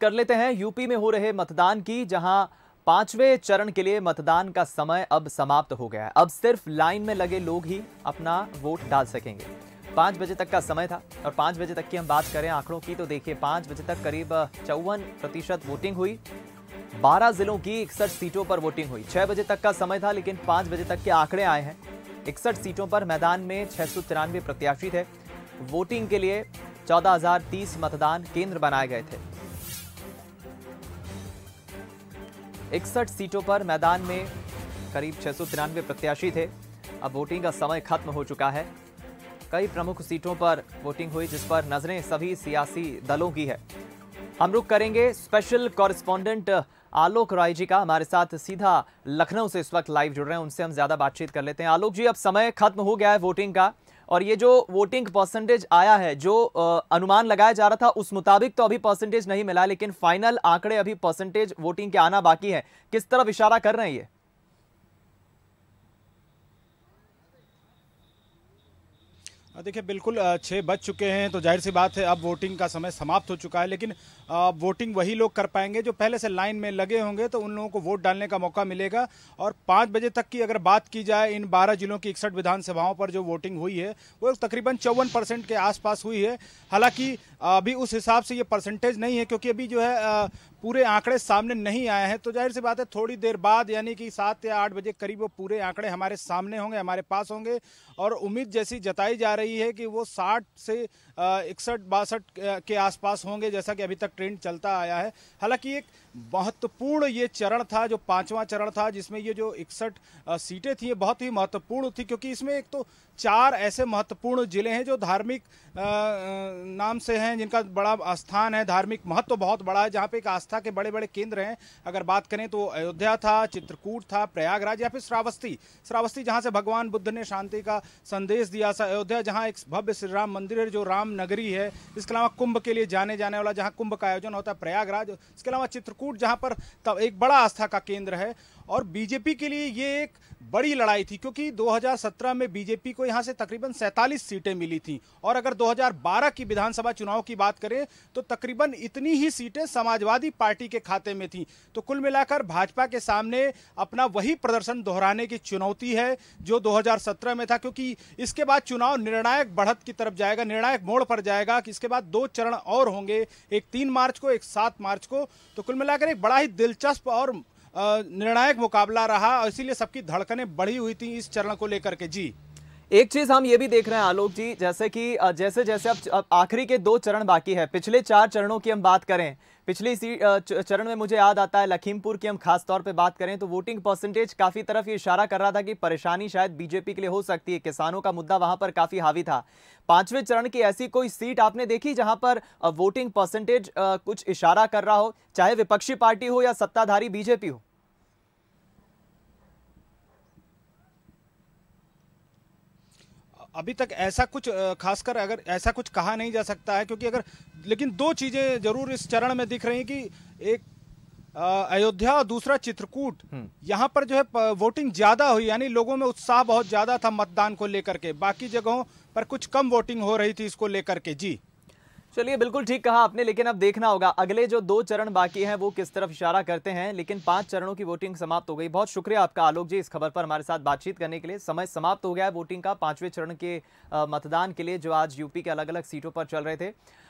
कर लेते हैं यूपी में हो रहे मतदान की जहां पांचवें चरण के लिए मतदान का समय अब समाप्त हो गया है अब सिर्फ लाइन में लगे लोग ही अपना वोट डाल सकेंगे पांच बजे तक का समय था और पांच बजे तक की हम बात करें आंकड़ों की तो देखिए पांच बजे तक करीब चौवन प्रतिशत वोटिंग हुई बारह जिलों की इकसठ सीटों पर वोटिंग हुई छह बजे तक का समय था लेकिन पांच बजे तक के आंकड़े आए हैं इकसठ सीटों पर मैदान में छह प्रत्याशी थे वोटिंग के लिए चौदह मतदान केंद्र बनाए गए थे इकसठ सीटों पर मैदान में करीब तिरानवे प्रत्याशी थे अब वोटिंग का समय खत्म हो चुका है कई प्रमुख सीटों पर वोटिंग हुई जिस पर नजरें सभी सियासी दलों की है हम रुक करेंगे स्पेशल कॉरेस्पॉन्डेंट आलोक राय जी का हमारे साथ सीधा लखनऊ से इस वक्त लाइव जुड़ रहे हैं उनसे हम ज्यादा बातचीत कर लेते हैं आलोक जी अब समय खत्म हो गया है वोटिंग का और ये जो वोटिंग परसेंटेज आया है जो अनुमान लगाया जा रहा था उस मुताबिक तो अभी परसेंटेज नहीं मिला लेकिन फाइनल आंकड़े अभी परसेंटेज वोटिंग के आना बाकी है किस तरफ इशारा कर रहे हैं ये देखिए बिल्कुल छः बज चुके हैं तो जाहिर सी बात है अब वोटिंग का समय समाप्त हो चुका है लेकिन वोटिंग वही लोग कर पाएंगे जो पहले से लाइन में लगे होंगे तो उन लोगों को वोट डालने का मौका मिलेगा और पाँच बजे तक की अगर बात की जाए इन बारह जिलों की इकसठ विधानसभाओं पर जो वोटिंग हुई है वो तकरीबन चौवन परसेंट के आसपास हुई है हालांकि अभी उस हिसाब से ये परसेंटेज नहीं है क्योंकि अभी जो है पूरे आंकड़े सामने नहीं आए हैं तो जाहिर सी बात है थोड़ी देर बाद यानी कि सात या आठ बजे करीब वो पूरे आंकड़े हमारे सामने होंगे हमारे पास होंगे और उम्मीद जैसी जताई जा रही रही है कि वो 60 से इकसठ बासठ के आसपास होंगे जैसा कि अभी तक ट्रेंड चलता आया है हालांकि एक महत्वपूर्ण ये चरण था जो पांचवा चरण था जिसमें ये जो इकसठ सीटें थी बहुत ही महत्वपूर्ण थी क्योंकि इसमें एक तो चार ऐसे महत्वपूर्ण जिले हैं जो धार्मिक नाम से हैं जिनका बड़ा स्थान है धार्मिक महत्व बहुत बड़ा है जहाँ पे एक आस्था के बड़े बड़े केंद्र हैं अगर बात करें तो अयोध्या था चित्रकूट था प्रयागराज या फिर श्रावस्ती श्रावस्ती जहाँ से भगवान बुद्ध ने शांति का संदेश दिया अयोध्या जहाँ यहाँ एक भव्य श्री राम मंदिर है जो राम नगरी है इसके अलावा कुंभ के लिए जाने जाने वाला जहाँ कुंभ का आयोजन होता है प्रयागराज इसके अलावा चित्रकूट जहाँ पर तब एक बड़ा आस्था का केंद्र है और बीजेपी के लिए ये एक बड़ी लड़ाई थी क्योंकि 2017 में बीजेपी को यहाँ से तकरीबन 47 सीटें मिली थी और अगर 2012 की विधानसभा चुनाव की बात करें तो तकरीबन इतनी ही सीटें समाजवादी पार्टी के खाते में थी तो कुल मिलाकर भाजपा के सामने अपना वही प्रदर्शन दोहराने की चुनौती है जो 2017 में था क्योंकि इसके बाद चुनाव निर्णायक बढ़त की तरफ जाएगा निर्णायक मोड़ पर जाएगा कि इसके बाद दो चरण और होंगे एक तीन मार्च को एक सात मार्च को तो कुल मिलाकर एक बड़ा ही दिलचस्प और निर्णायक मुकाबला रहा और इसीलिए सबकी धड़कनें बढ़ी हुई थी इस चरण को लेकर के जी एक चीज हम ये भी देख रहे हैं आलोक जी जैसे कि जैसे जैसे अब आखिरी के दो चरण बाकी है पिछले चार चरणों की हम बात करें पिछली चरण में मुझे याद आता है लखीमपुर की हम खास तौर पे बात करें तो वोटिंग परसेंटेज काफ़ी तरफ ये इशारा कर रहा था कि परेशानी शायद बीजेपी के लिए हो सकती है किसानों का मुद्दा वहां पर काफ़ी हावी था पांचवें चरण की ऐसी कोई सीट आपने देखी जहां पर वोटिंग परसेंटेज कुछ इशारा कर रहा हो चाहे विपक्षी पार्टी हो या सत्ताधारी बीजेपी हो अभी तक ऐसा कुछ खासकर अगर ऐसा कुछ कहा नहीं जा सकता है क्योंकि अगर लेकिन दो चीज़ें जरूर इस चरण में दिख रही कि एक अयोध्या और दूसरा चित्रकूट हम्म। यहाँ पर जो है वोटिंग ज्यादा हुई यानी लोगों में उत्साह बहुत ज्यादा था मतदान को लेकर के बाकी जगहों पर कुछ कम वोटिंग हो रही थी इसको लेकर के जी चलिए बिल्कुल ठीक कहा आपने लेकिन अब देखना होगा अगले जो दो चरण बाकी हैं वो किस तरफ इशारा करते हैं लेकिन पांच चरणों की वोटिंग समाप्त हो गई बहुत शुक्रिया आपका आलोक जी इस खबर पर हमारे साथ बातचीत करने के लिए समय समाप्त हो गया है वोटिंग का पांचवें चरण के मतदान के लिए जो आज यूपी के अलग अलग सीटों पर चल रहे थे